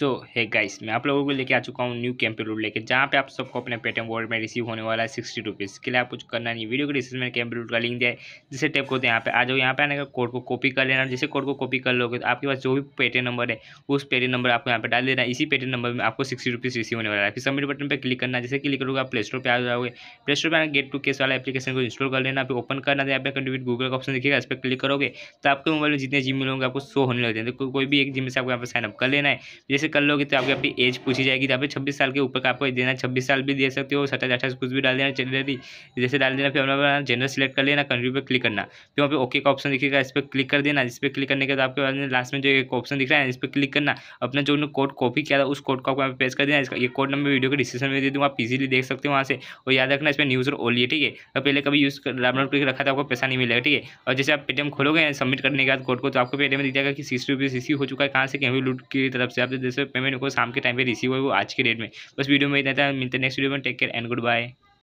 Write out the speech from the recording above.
सो है गाइस मैं आप लोगों को लेके आ चुका हूँ न्यू कैंपेन रूट लेके जहाँ पे आप सबको अपने पेटीएम वॉलेट में रिसीव होने वाला है सिक्सटी रुपीज़ इसके लिए आप कुछ करना नहीं वीडियो के डिस्क्रिप्शन में कैंपेन रूट का लिंक दिया है जिसे टैप करते हैं यहाँ पे आ जाओ यहाँ पे आने का कोड को कॉपी कर लेना जैसे कोड को कॉपी कर लोगे तो आपके पास जो भी पेटीएम नंबर है उस पेटीएम नंबर आपको यहाँ पे डाल देना इसी पेटीएम नंबर में आपको सिक्सटी रुपीज़ रिसीव होने वाला है फिर सबमिट बटन पर क्लिक करना जैसे क्लिक करोगे आप प्ले स्टोर पर आ जाओगे प्ले स्टोर पर आना गेट टू केस वाला एप्लीकेशन को इंस्टॉल कर लेना फिर ओपन करना यहाँ पे कंटिव्यूट गूगल का ऑप्शन देखिएगा इस पर क्लिक करोगे तो आपके मोबाइल में जितने जिम मिल आपको शो होने लगते हैं तो कोई भी एक जिम से आपको यहाँ पर साइनअप कर लेना है जैसे कर लोगे तो आपकी अपनी एज पूछी जाएगी तो यहाँ पे छब्बीस साल के ऊपर का आपको देना छब्बीस साल भी दे सकते हो सत्ताईस अठाईस कुछ भी डाल देना जनरली जैसे डाल देना फिर अपना जनरल सेलेक्ट कर लेना कंट्री पर क्लिक करना फिर वहाँ पे ओके का ऑप्शन दिखेगा इस पर क्लिक कर देना जिस पर क्लिक करने के बाद आपके बाद लास्ट में जो एक ऑप्शन दिख रहा है इस पर क्लिक करना अपना जो कोड कॉपी किया था उस कोड को आपको आप पेस्ट कर देना इसका ये कोड नंबर वीडियो के डिस्क्रिप्शन में दे दूँगा आप इजिली देख सकते हो वहाँ से और याद रखना इसमें न्यूज़ और ओलिए ठीक है और पहले कभी यूज़ डाउनलोड करके रखा था आपको पैसा नहीं मिलेगा ठीक है और जैसे आप पेटीएम खोलोगे सबमिट करने के बाद कोड को तो आपको पेटीएम दिख जाएगा कि सिक्सटी रुपीज़ इसी हो चुका है कहाँ से कहीं भी लूट की तरफ से आप देख पेमेंट को शाम के टाइम पे रिसीव हो वो आज के डेट में बस वीडियो में इतना था मिलते नेक्स्ट वीडियो में take care and good bye